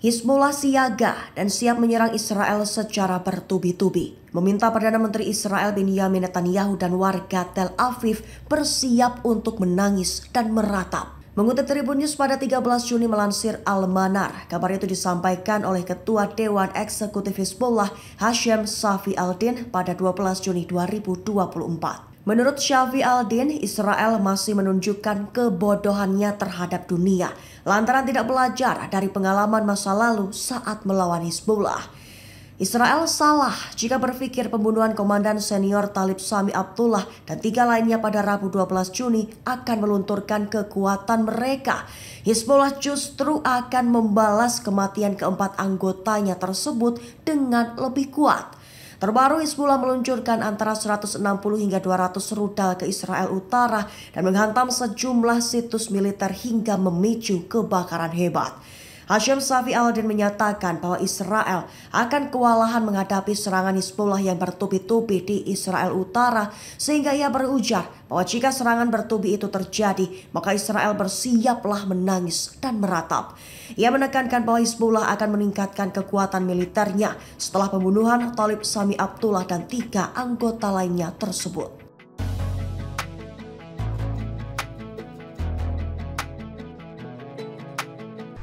Hizbullah siaga dan siap menyerang Israel secara bertubi-tubi. Meminta Perdana Menteri Israel Benjamin Netanyahu dan warga Tel Aviv bersiap untuk menangis dan meratap. Mengutip Tribun News pada 13 Juni melansir Al-Manar, kabar itu disampaikan oleh Ketua Dewan Eksekutif Hizbullah Hashem Safi Aldin pada 12 Juni 2024. Menurut Syafi Aldin, Israel masih menunjukkan kebodohannya terhadap dunia lantaran tidak belajar dari pengalaman masa lalu saat melawan Hezbollah. Israel salah jika berpikir pembunuhan komandan senior Talib Sami Abdullah dan tiga lainnya pada Rabu 12 Juni akan melunturkan kekuatan mereka. Hezbollah justru akan membalas kematian keempat anggotanya tersebut dengan lebih kuat. Terbaru Hizbullah meluncurkan antara 160 hingga 200 rudal ke Israel Utara dan menghantam sejumlah situs militer hingga memicu kebakaran hebat. Hashim Safi al menyatakan bahwa Israel akan kewalahan menghadapi serangan Hizbullah yang bertubi-tubi di Israel Utara sehingga ia berujar bahwa jika serangan bertubi itu terjadi maka Israel bersiaplah menangis dan meratap. Ia menekankan bahwa Hizbullah akan meningkatkan kekuatan militernya setelah pembunuhan Talib Sami Abdullah dan tiga anggota lainnya tersebut.